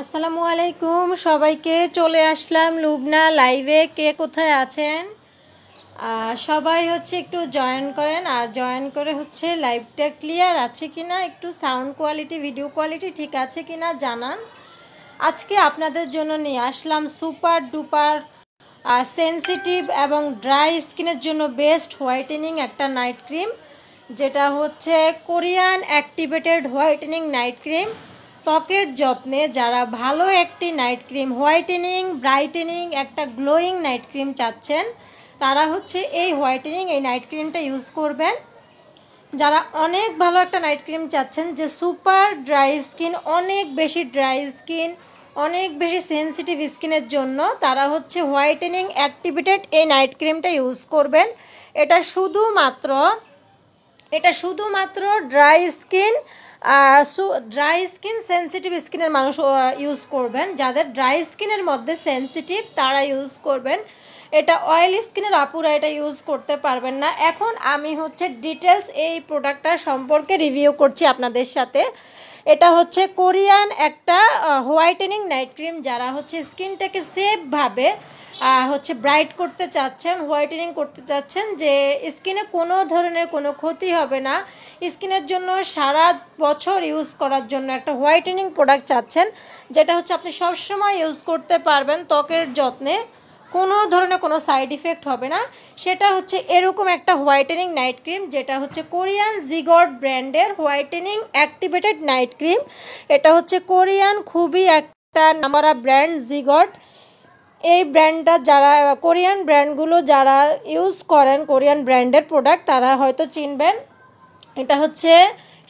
আসসালামু আলাইকুম সবাইকে চলে আসলাম লুবনা লাইভে কে কোথায় আছেন সবাই হচ্ছে একটু জয়েন করেন আর জয়েন করে হচ্ছে লাইভটা ক্লিয়ার আছে কি না একটু সাউন্ড কোয়ালিটি ভিডিও কোয়ালিটি ঠিক আছে কি না জানান আজকে আপনাদের জন্য নিয়ে আসলাম সুপার ডুপার সেন্সিটিভ এবং ড্রাই স্কিনের জন্য বেস্ট হোয়াইটেনিং একটা নাইট ক্রিম যেটা হচ্ছে Korean activated whitening night cream ত্বকের যত্নে যারা ভালো একটি নাইট ক্রিম হোয়াইটেনিং ব্রাইটেনিং একটা গ্লোয়িং নাইট ক্রিম চাচ্ছেন তারা হচ্ছে এই হোয়াইটেনিং এই নাইট ক্রিমটা ইউজ করবেন যারা অনেক ভালো একটা নাইট ক্রিম চাচ্ছেন যে সুপার ড্রাই স্কিন অনেক বেশি ড্রাই স্কিন অনেক বেশি সেন্সিটিভ স্কিনের জন্য তারা হচ্ছে হোয়াইটেনিং অ্যাক্টিভেটেড এই নাইট ক্রিমটা ইউজ করবেন এটা শুধুমাত্র এটা শুধুমাত্র ড্রাই স্কিন আর ড্রাই স্কিন সেন্সিটিভ স্কিনের মানুষ ইউজ করবেন যাদের ড্রাই স্কিনের মধ্যে সেন্সিটিভ তারা ইউজ করবেন এটা অয়েলি স্কিনের আপুরা এটা ইউজ করতে পারবেন না এখন আমি হচ্ছে ডিটেলস এই প্রোডাক্টটা সম্পর্কে রিভিউ করছি আপনাদের সাথে এটা হচ্ছে কোরিয়ান একটা হোয়াইটেনিং নাইট ক্রিম যারা হচ্ছে স্কিনটাকে সেফভাবে হচ্ছে ব্রাইট করতে চাচ্ছেন হোয়াইটেনিং করতে চাচ্ছেন যে স্কিনে কোনো ধরনের কোনো ক্ষতি হবে না স্কিনের জন্য সারা বছর ইউজ করার জন্য একটা হোয়াইটেনিং প্রোডাক্ট চাচ্ছেন যেটা হচ্ছে আপনি সবসময় ইউজ করতে পারবেন ত্বকের যত্নে কোনো ধরনের কোনো সাইড ইফেক্ট হবে না সেটা হচ্ছে এরকম একটা হোয়াইটেনিং নাইট ক্রিম যেটা হচ্ছে কোরিয়ান জিগড ব্র্যান্ডের হোয়াইটেনিং অ্যাক্টিভেটেড নাইট ক্রিম এটা হচ্ছে কোরিয়ান খুবই একটা নামারা ব্র্যান্ড জিগড এই ব্র্যান্ডটা যারা কোরিয়ান ব্র্যান্ডগুলো যারা ইউজ করেন কোরিয়ান ব্র্যান্ডের প্রোডাক্ট তারা হয়তো চিনবেন এটা হচ্ছে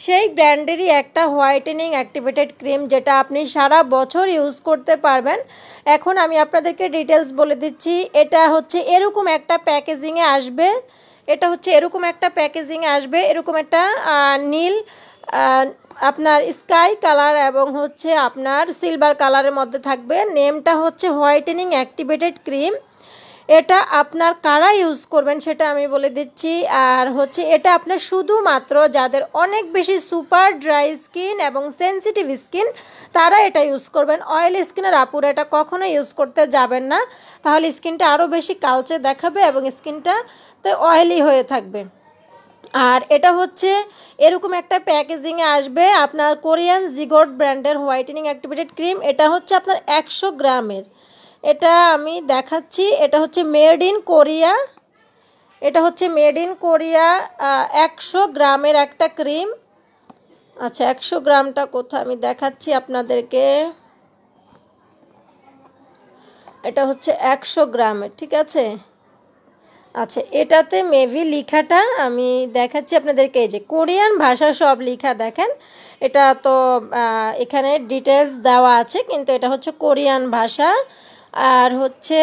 সেই ব্র্যান্ডেরই একটা হোয়াইটেনিং অ্যাক্টিভেটেড ক্রিম যেটা আপনি সারা বছর ইউজ করতে পারবেন এখন আমি আপনাদেরকে ডিটেলস বলে দিচ্ছি এটা হচ্ছে এরকম একটা প্যাকেজিংয়ে আসবে এটা হচ্ছে এরকম একটা প্যাকেজিংয়ে আসবে এরকম একটা নীল আপনার স্কাই কালার এবং হচ্ছে আপনার সিলভার কালারের মধ্যে থাকবে নেমটা হচ্ছে হোয়াইটেনিং অ্যাক্টিভেটেড ক্রিম এটা আপনার কারা ইউজ করবেন সেটা আমি বলে দিচ্ছি আর হচ্ছে এটা আপনার শুধুমাত্র যাদের অনেক বেশি সুপার ড্রাই স্কিন এবং সেন্সিটিভ স্কিন তারা এটা ইউজ করবেন অয়েল স্কিনের আপুরা এটা কখনো ইউজ করতে যাবেন না তাহলে স্কিনটা আরও বেশি কালচে দেখাবে এবং স্কিনটা তো অয়েলি হয়ে থাকবে আর এটা হচ্ছে এরকম একটা প্যাকেজিংয়ে আসবে আপনার কোরিয়ান জিগোট ব্র্যান্ডের হোয়াইটেনিং অ্যাক্টিভেটেড ক্রিম এটা হচ্ছে আপনার একশো গ্রামের এটা আমি দেখাচ্ছি এটা হচ্ছে মেড ইন কোরিয়া এটা হচ্ছে মেড ইন কোরিয়া একশো গ্রামের একটা ক্রিম আচ্ছা একশো গ্রামটা কোথায় আমি দেখাচ্ছি আপনাদেরকে এটা হচ্ছে একশো গ্রামের ঠিক আছে আচ্ছা এটাতে মেবি লেখাটা আমি দেখাচ্ছি আপনাদেরকে এই যে কোরিয়ান ভাষা সব লিখা দেখেন এটা তো এখানে ডিটেলস দেওয়া আছে কিন্তু এটা হচ্ছে কোরিয়ান ভাষা আর হচ্ছে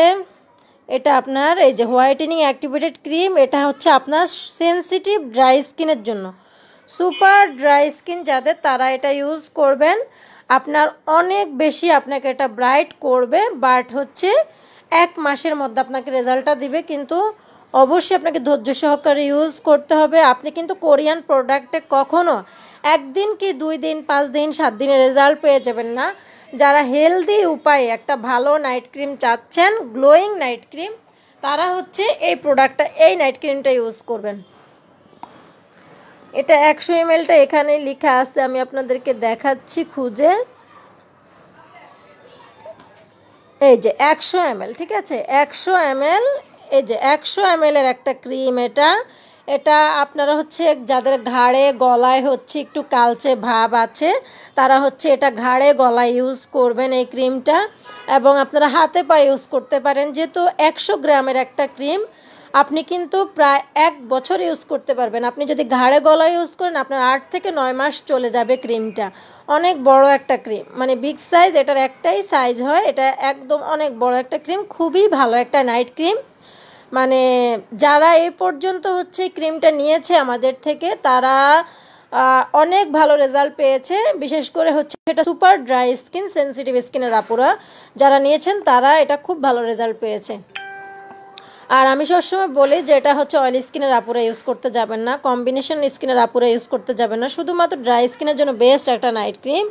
এটা আপনার এই যে হোয়াইটেনিং অ্যাক্টিভেটেড ক্রিম এটা হচ্ছে আপনার সেন্সিটিভ ড্রাই স্কিনের জন্য সুপার ড্রাই স্কিন যাদের তারা এটা ইউজ করবেন আপনার অনেক বেশি আপনাকে এটা ব্রাইট করবে বাট হচ্ছে এক মাসের মধ্যে আপনাকে রেজাল্টটা দিবে কিন্তু অবশ্যই আপনাকে ধৈর্য সহকারে ইউজ করতে হবে আপনি কিন্তু কোরিয়ান প্রোডাক্টে কখনও একদিন কি দুই দিন পাঁচ দিন সাত দিনের রেজাল্ট পেয়ে যাবেন না যারা হেলদি উপায়ে একটা ভালো নাইট ক্রিম চাচ্ছেন গ্লোয়িং নাইট ক্রিম তারা হচ্ছে এই প্রোডাক্টটা এই নাইট ক্রিমটা ইউজ করবেন এটা একশো এমএলটা এখানে লেখা আছে আমি আপনাদেরকে দেখাচ্ছি খুঁজে এই যে একশো এমএল ঠিক আছে একশো এমএল এই যে একশো এম এর একটা ক্রিম এটা এটা আপনারা হচ্ছে যাদের ঘাড়ে গলায় হচ্ছে একটু কালচে ভাব আছে তারা হচ্ছে এটা ঘাড়ে গলায় ইউজ করবেন এই ক্রিমটা এবং আপনারা হাতে পায়ে ইউজ করতে পারেন যেহেতু একশো গ্রামের একটা ক্রিম আপনি কিন্তু প্রায় এক বছর ইউজ করতে পারবেন আপনি যদি ঘাড়ে গলায় ইউজ করেন আপনার আট থেকে নয় মাস চলে যাবে ক্রিমটা অনেক বড় একটা ক্রিম মানে বিগ সাইজ এটার একটাই সাইজ হয় এটা একদম অনেক বড় একটা ক্রিম খুবই ভালো একটা নাইট ক্রিম মানে যারা এ পর্যন্ত হচ্ছে ক্রিমটা নিয়েছে আমাদের থেকে তারা অনেক ভালো রেজাল্ট পেয়েছে বিশেষ করে হচ্ছে এটা সুপার ড্রাই স্কিন সেন্সিটিভ স্কিনের আপুরা যারা নিয়েছেন তারা এটা খুব ভালো রেজাল্ট পেয়েছে আর আমি সবসময় বলি যে এটা হচ্ছে অয়েল স্কিনের আপুরা ইউজ করতে যাবেন না কম্বিনেশন স্কিনের আপুরা ইউজ করতে যাবেন না শুধুমাত্র ড্রাই স্কিনের জন্য বেস্ট একটা নাইট ক্রিম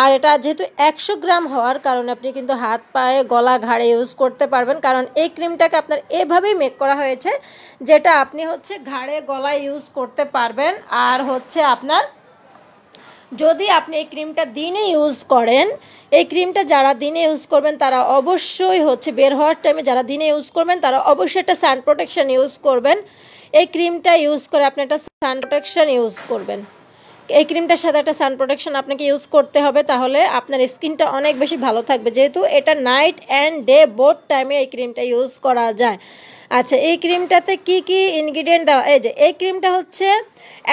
আর এটা যেহেতু একশো গ্রাম হওয়ার কারণে আপনি কিন্তু হাত পায়ে গলা ঘাড়ে ইউজ করতে পারবেন কারণ এই ক্রিমটাকে আপনার এভাবেই মেক করা হয়েছে যেটা আপনি হচ্ছে ঘাড়ে গলায় ইউজ করতে পারবেন আর হচ্ছে আপনার যদি আপনি এই ক্রিমটা দিনে ইউজ করেন এই ক্রিমটা যারা দিনে ইউজ করবেন তারা অবশ্যই হচ্ছে বের হওয়ার টাইমে যারা দিনে ইউজ করবেন তারা অবশ্যই একটা সান প্রোটেকশান ইউজ করবেন এই ক্রিমটা ইউজ করে আপনি একটা সান প্রোটেকশান ইউজ করবেন এই ক্রিমটার সাথে একটা সান প্রোটেকশন আপনাকে ইউজ করতে হবে তাহলে আপনার স্কিনটা অনেক বেশি ভালো থাকবে যেহেতু এটা নাইট অ্যান্ড ডে বোর্ড টাইমে এই ক্রিমটা ইউজ করা যায় আচ্ছা এই ক্রিমটাতে কি কি ইনগ্রিডিয়েন্ট দেওয়া এই যে এই ক্রিমটা হচ্ছে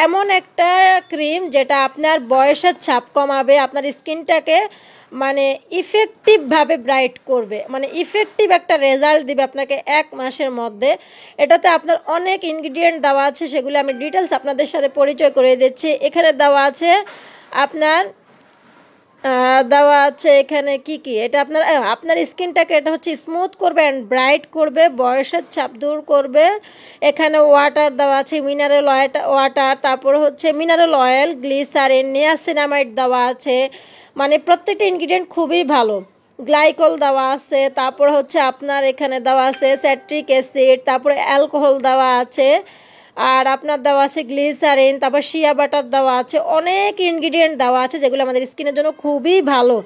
এমন একটা ক্রিম যেটা আপনার বয়সের ছাপ কমাবে আপনার স্কিনটাকে মানে ইফেক্টিভভাবে ব্রাইট করবে মানে ইফেক্টিভ একটা রেজাল্ট দিবে আপনাকে এক মাসের মধ্যে এটাতে আপনার অনেক ইনগ্রিডিয়েন্ট দেওয়া আছে সেগুলো আমি ডিটেলস আপনাদের সাথে পরিচয় করে দিচ্ছি এখানে দেওয়া আছে আপনার দেওয়া আছে এখানে কি কি এটা আপনার আপনার স্কিনটাকে এটা হচ্ছে স্মুথ করবে অ্যান্ড ব্রাইট করবে বয়সের ছাপ দূর করবে এখানে ওয়াটার দেওয়া আছে মিনারেল ওয়াটার তারপর হচ্ছে মিনারেল অয়েল গ্লিসারিন নিয়াসিনামাইড দেওয়া আছে মানে প্রত্যেকটা ইনগ্রিডিয়েন্ট খুবই ভালো গ্লাইকল দেওয়া আছে তারপর হচ্ছে আপনার এখানে দেওয়া আছে স্যাট্রিক অ্যাসিড তারপরে অ্যালকোহল দেওয়া আছে আর আপনার দেওয়া আছে গ্লিসারিন তারপর শিয়া বাটার দেওয়া আছে অনেক ইনগ্রিডিয়েন্ট দেওয়া আছে যেগুলো আমাদের স্কিনের জন্য খুবই ভালো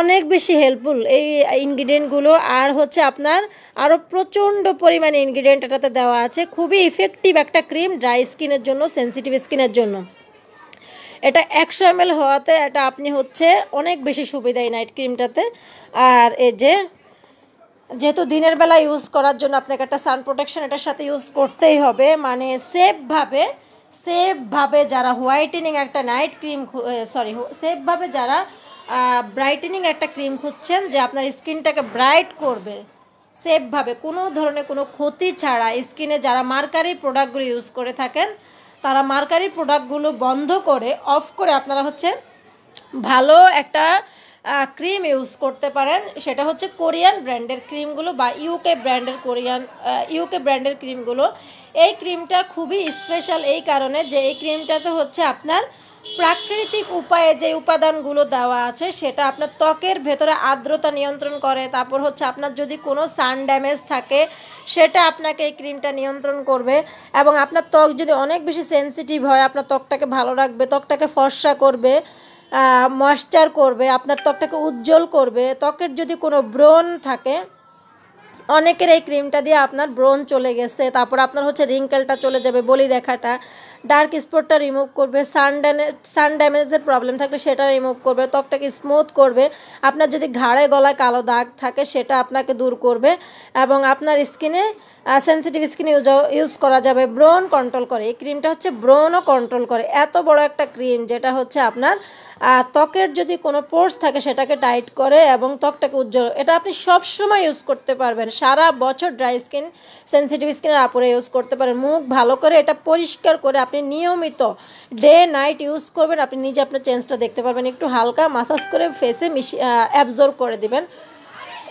অনেক বেশি হেল্পফুল এই ইনগ্রিডিয়েন্টগুলো আর হচ্ছে আপনার আরও প্রচণ্ড পরিমাণে ইনগ্রিডিয়েন্ট এটাতে দেওয়া আছে খুবই ইফেক্টিভ একটা ক্রিম ড্রাই স্কিনের জন্য সেন্সিটিভ স্কিনের জন্য এটা একশো এম হওয়াতে এটা আপনি হচ্ছে অনেক বেশি এই নাইট ক্রিমটাতে আর এই যে যেহেতু দিনের বেলা ইউজ করার জন্য আপনাকে একটা সান প্রোটেকশন এটার সাথে ইউজ করতেই হবে মানে সেফভাবে সেফভাবে যারা হোয়াইটেনিং একটা নাইট ক্রিম সরি সেফভাবে যারা ব্রাইটেনিং একটা ক্রিম খুঁজছেন যে আপনার স্কিনটাকে ব্রাইট করবে সেফভাবে কোনো ধরনের কোনো ক্ষতি ছাড়া স্কিনে যারা মার্কারি প্রোডাক্টগুলো ইউজ করে থাকেন তারা মার্কারি প্রোডাক্টগুলো বন্ধ করে অফ করে আপনারা হচ্ছে ভালো একটা ক্রিম ইউজ করতে পারেন সেটা হচ্ছে কোরিয়ান ব্র্যান্ডের ক্রিমগুলো বা ইউকে ব্র্যান্ডের কোরিয়ান ইউকে ব্র্যান্ডের ক্রিমগুলো এই ক্রিমটা খুবই স্পেশাল এই কারণে যে এই ক্রিমটাতে হচ্ছে আপনার প্রাকৃতিক উপায়ে যে উপাদানগুলো দেওয়া আছে সেটা আপনার ত্বকের ভেতরে আর্দ্রতা নিয়ন্ত্রণ করে তারপর হচ্ছে আপনার যদি কোনো সান ড্যামেজ থাকে সেটা আপনাকে এই ক্রিমটা নিয়ন্ত্রণ করবে এবং আপনার ত্বক যদি অনেক বেশি সেন্সিটিভ হয় আপনার ত্বকটাকে ভালো রাখবে ত্বকটাকে ফর্সা করবে ময়শ্চার করবে আপনার ত্বকটাকে উজ্জ্বল করবে ত্বকের যদি কোনো ব্রণ থাকে অনেকের এই ক্রিমটা দিয়ে আপনার ব্রণ চলে গেছে তারপর আপনার হচ্ছে রিঙ্কেলটা চলে যাবে বলি রেখাটা ডার্ক স্পটটা রিমুভ করবে সান সান ড্যামেজের প্রবলেম থাকলে সেটা রিমুভ করবে ত্বকটাকে স্মুথ করবে আপনার যদি ঘাড়ে গলায় কালো দাগ থাকে সেটা আপনাকে দূর করবে এবং আপনার স্কিনে সেন্সিটিভ স্কিন ইউজ ইউজ করা যাবে ব্রোন কন্ট্রোল করে এই ক্রিমটা হচ্ছে ব্রোনও কন্ট্রোল করে এত বড় একটা ক্রিম যেটা হচ্ছে আপনার ত্বকের যদি কোনো পোর্স থাকে সেটাকে টাইট করে এবং ত্বকটাকে উজ্জ্বল এটা আপনি সবসময় ইউজ করতে পারবেন সারা বছর ড্রাই স্কিন সেন্সিটিভ স্কিনের আপরে ইউজ করতে পারেন মুখ ভালো করে এটা পরিষ্কার করে আপনি আপনি নিয়মিত ডে নাইট ইউজ করবেন আপনি নিজে আপনার চেঞ্জটা দেখতে পারবেন একটু হালকা মাসাজ করে ফেসে মিশি অ্যাবজর্ব করে দিবেন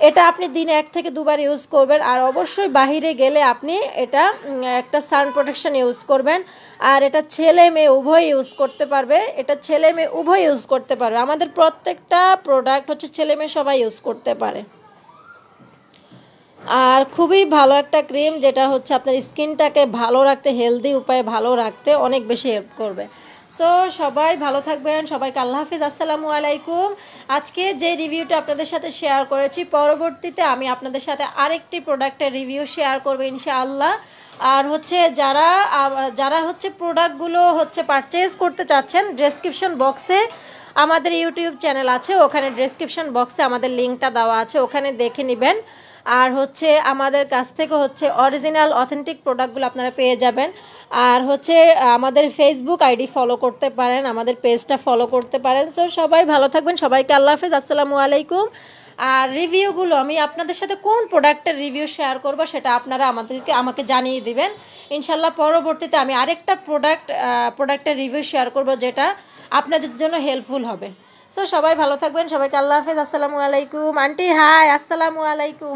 এটা আপনি দিনে এক থেকে দুবার ইউজ করবেন আর অবশ্যই বাহিরে গেলে আপনি এটা একটা সান প্রোটেকশান ইউজ করবেন আর এটা ছেলে মেয়ে উভয় ইউজ করতে পারবে এটা ছেলে মেয়ে উভয় ইউজ করতে পারবে আমাদের প্রত্যেকটা প্রোডাক্ট হচ্ছে ছেলে মেয়ে সবাই ইউজ করতে পারে আর খুবই ভালো একটা ক্রিম যেটা হচ্ছে আপনার স্কিনটাকে ভালো রাখতে হেলদি উপায়ে ভালো রাখতে অনেক বেশি হেল্প করবে সো সবাই ভালো থাকবেন সবাইকে আল্লাহ হাফিজ আসসালামু আলাইকুম আজকে যে রিভিউটা আপনাদের সাথে শেয়ার করেছি পরবর্তীতে আমি আপনাদের সাথে আরেকটি প্রোডাক্টের রিভিউ শেয়ার করবো ইনশাআল্লাহ আর হচ্ছে যারা যারা হচ্ছে প্রোডাক্টগুলো হচ্ছে পারচেজ করতে চাচ্ছেন ডেসক্রিপশান বক্সে আমাদের ইউটিউব চ্যানেল আছে ওখানে ডেসক্রিপশন বক্সে আমাদের লিঙ্কটা দেওয়া আছে ওখানে দেখে নেবেন আর হচ্ছে আমাদের কাছ থেকে হচ্ছে অরিজিনাল অথেন্টিক প্রোডাক্টগুলো আপনারা পেয়ে যাবেন আর হচ্ছে আমাদের ফেসবুক আইডি ফলো করতে পারেন আমাদের পেজটা ফলো করতে পারেন সো সবাই ভালো থাকবেন সবাইকে আল্লাহ হাফেজ আসসালামু আলাইকুম আর রিভিউগুলো আমি আপনাদের সাথে কোন প্রোডাক্টের রিভিউ শেয়ার করব সেটা আপনারা আমাদেরকে আমাকে জানিয়ে দিবেন ইনশাল্লাহ পরবর্তীতে আমি আরেকটা প্রোডাক্ট প্রোডাক্টের রিভিউ শেয়ার করব যেটা আপনাদের জন্য হেল্পফুল হবে সো সবাই ভালো থাকবেন সবাইকে আল্লাহ হাফেজ আসসালামু আলাইকুম আন্টি হাই আসসালামু আলাইকুম